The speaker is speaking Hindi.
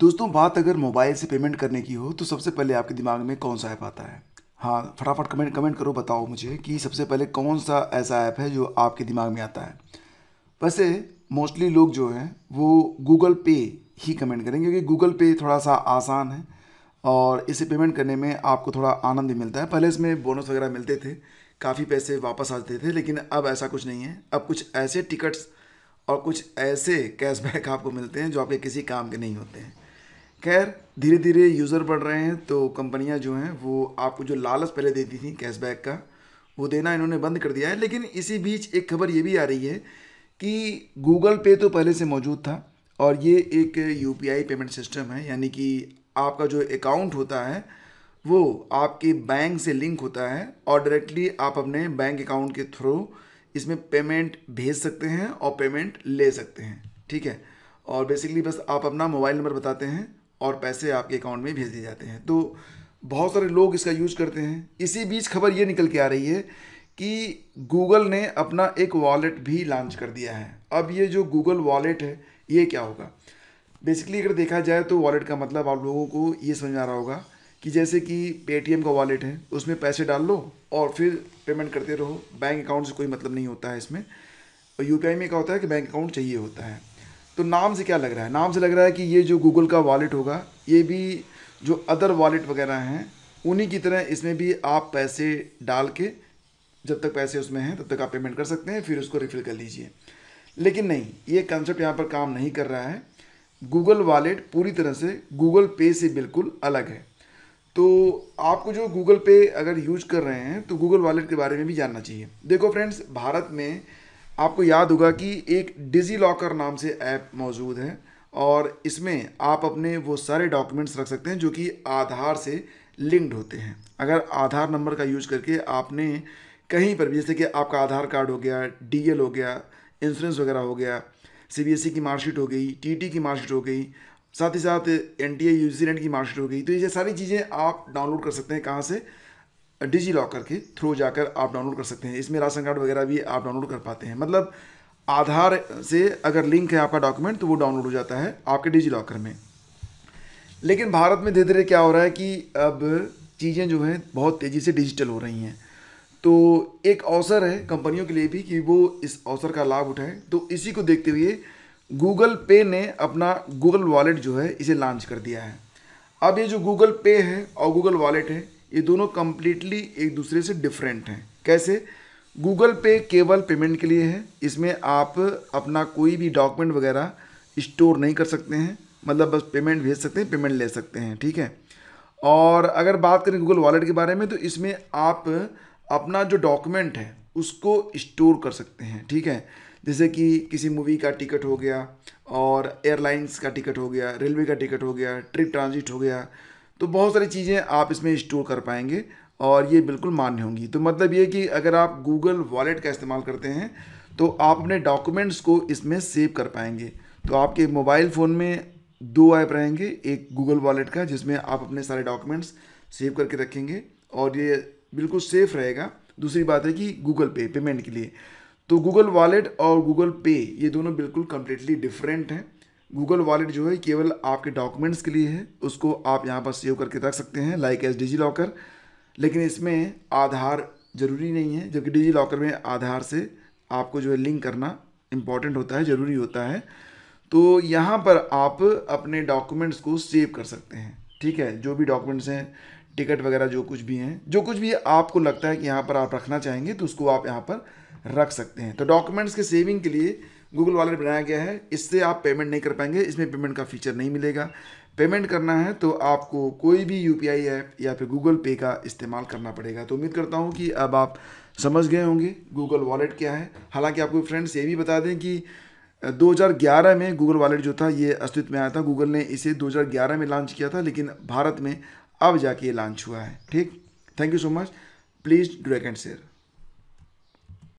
दोस्तों बात अगर मोबाइल से पेमेंट करने की हो तो सबसे पहले आपके दिमाग में कौन सा ऐप आता है हाँ फटाफट कमेंट कमेंट करो बताओ मुझे कि सबसे पहले कौन सा ऐसा ऐप है जो आपके दिमाग में आता है वैसे मोस्टली लोग जो हैं वो गूगल पे ही कमेंट करेंगे क्योंकि गूगल पे थोड़ा सा आसान है और इसे पेमेंट करने में आपको थोड़ा आनंद ही मिलता है पहले इसमें बोनस वगैरह मिलते थे काफ़ी पैसे वापस आते थे लेकिन अब ऐसा कुछ नहीं है अब कुछ ऐसे टिकट्स और कुछ ऐसे कैशबैक आपको मिलते हैं जो आपके किसी काम के नहीं होते हैं खैर धीरे धीरे यूज़र बढ़ रहे हैं तो कंपनियां जो हैं वो आपको जो लालच पहले देती थी कैशबैक का वो देना इन्होंने बंद कर दिया है लेकिन इसी बीच एक खबर ये भी आ रही है कि गूगल पे तो पहले से मौजूद था और ये एक यू पेमेंट सिस्टम है यानी कि आपका जो अकाउंट होता है वो आपके बैंक से लिंक होता है और डायरेक्टली आप अपने बैंक अकाउंट के थ्रू इसमें पेमेंट भेज सकते हैं और पेमेंट ले सकते हैं ठीक है और बेसिकली बस आप अपना मोबाइल नंबर बताते हैं और पैसे आपके अकाउंट में भेज दिए जाते हैं तो बहुत सारे लोग इसका यूज करते हैं इसी बीच खबर ये निकल के आ रही है कि गूगल ने अपना एक वॉलेट भी लॉन्च कर दिया है अब ये जो गूगल वॉलेट है ये क्या होगा बेसिकली अगर देखा जाए तो वॉलेट का मतलब आप लोगों को ये समझ आ रहा होगा कि जैसे कि पेटीएम का वॉलेट है उसमें पैसे डाल लो और फिर पेमेंट करते रहो बैंक अकाउंट से कोई मतलब नहीं होता है इसमें और यू में क्या होता है कि बैंक अकाउंट चाहिए होता है तो नाम से क्या लग रहा है नाम से लग रहा है कि ये जो गूगल का वॉलेट होगा ये भी जो अदर वॉलेट वगैरह हैं उन्हीं की तरह इसमें भी आप पैसे डाल के जब तक पैसे उसमें हैं तब तक आप पेमेंट कर सकते हैं फिर उसको रिफ़िल कर लीजिए लेकिन नहीं ये कंसेप्ट यहाँ पर काम नहीं कर रहा है गूगल वॉलेट पूरी तरह से गूगल पे से बिल्कुल अलग है तो आपको जो गूगल पे अगर यूज कर रहे हैं तो गूगल वॉलेट के बारे में भी जानना चाहिए देखो फ्रेंड्स भारत में आपको याद होगा कि एक डिजी लॉकर नाम से ऐप मौजूद है और इसमें आप अपने वो सारे डॉक्यूमेंट्स रख सकते हैं जो कि आधार से लिंक्ड होते हैं अगर आधार नंबर का यूज करके आपने कहीं पर भी जैसे कि आपका आधार कार्ड हो गया डीएल हो गया इंश्योरेंस वगैरह हो गया सीबीएसई e की मार्कशीट हो गई टीटी की मार्कशीट हो गई साथ ही साथ एन टी की मार्कशीट हो गई तो ये सारी चीज़ें आप डाउनलोड कर सकते हैं कहाँ से डिजी लॉकर के थ्रू जाकर आप डाउनलोड कर सकते हैं इसमें राशन कार्ड वगैरह भी आप डाउनलोड कर पाते हैं मतलब आधार से अगर लिंक है आपका डॉक्यूमेंट तो वो डाउनलोड हो जाता है आपके डिजी लॉकर में लेकिन भारत में धीरे धीरे क्या हो रहा है कि अब चीज़ें जो हैं बहुत तेज़ी से डिजिटल हो रही हैं तो एक अवसर है कंपनियों के लिए भी कि वो इस अवसर का लाभ उठाएं तो इसी को देखते हुए गूगल पे ने अपना गूगल वॉलेट जो है इसे लॉन्च कर दिया है अब ये जो गूगल पे है और गूगल वॉलेट है ये दोनों कम्प्लीटली एक दूसरे से डिफरेंट हैं कैसे गूगल पे केवल पेमेंट के लिए है इसमें आप अपना कोई भी डॉक्यूमेंट वगैरह स्टोर नहीं कर सकते हैं मतलब बस पेमेंट भेज सकते हैं पेमेंट ले सकते हैं ठीक है और अगर बात करें गूगल वॉलेट के बारे में तो इसमें आप अपना जो डॉक्यूमेंट है उसको स्टोर कर सकते हैं ठीक है जैसे कि किसी मूवी का टिकट हो गया और एयरलाइंस का टिकट हो गया रेलवे का टिकट हो गया ट्रिप ट्रांजिट हो गया तो बहुत सारी चीज़ें आप इसमें स्टोर कर पाएंगे और ये बिल्कुल मान्य होंगी तो मतलब ये कि अगर आप गूगल वॉलेट का इस्तेमाल करते हैं तो आप अपने डॉक्यूमेंट्स को इसमें सेव कर पाएंगे तो आपके मोबाइल फ़ोन में दो ऐप रहेंगे एक गूगल वॉलेट का जिसमें आप अपने सारे डॉक्यूमेंट्स सेव करके रखेंगे और ये बिल्कुल सेफ़ रहेगा दूसरी बात है कि गूगल पे पेमेंट के लिए तो गूगल वॉलेट और गूगल पे ये दोनों बिल्कुल कम्प्लीटली डिफरेंट हैं गूगल वॉलेट जो है केवल आपके डॉक्यूमेंट्स के लिए है उसको आप यहाँ पर सेव करके रख सकते हैं लाइक एज डिजी लॉकर लेकिन इसमें आधार ज़रूरी नहीं है जबकि डिजी लॉकर में आधार से आपको जो है लिंक करना इम्पॉर्टेंट होता है ज़रूरी होता है तो यहाँ पर आप अपने डॉक्यूमेंट्स को सेव कर सकते हैं ठीक है जो भी डॉक्यूमेंट्स हैं टिकट वगैरह जो कुछ भी हैं जो कुछ भी आपको लगता है कि यहाँ पर आप रखना चाहेंगे तो उसको आप यहाँ पर रख सकते हैं तो डॉक्यूमेंट्स के सेविंग के लिए गूगल वाले बनाया गया है इससे आप पेमेंट नहीं कर पाएंगे इसमें पेमेंट का फीचर नहीं मिलेगा पेमेंट करना है तो आपको कोई भी यू ऐप या फिर गूगल पे का इस्तेमाल करना पड़ेगा तो उम्मीद करता हूँ कि अब आप समझ गए होंगे गूगल वॉलेट क्या है हालांकि आपको फ्रेंड्स ये भी बता दें कि 2011 में गूगल वॉलेट जो था ये अस्तित्व में आया था गूगल ने इसे 2011 में लॉन्च किया था लेकिन भारत में अब जाके ये लॉन्च हुआ है ठीक thank you so much please do and share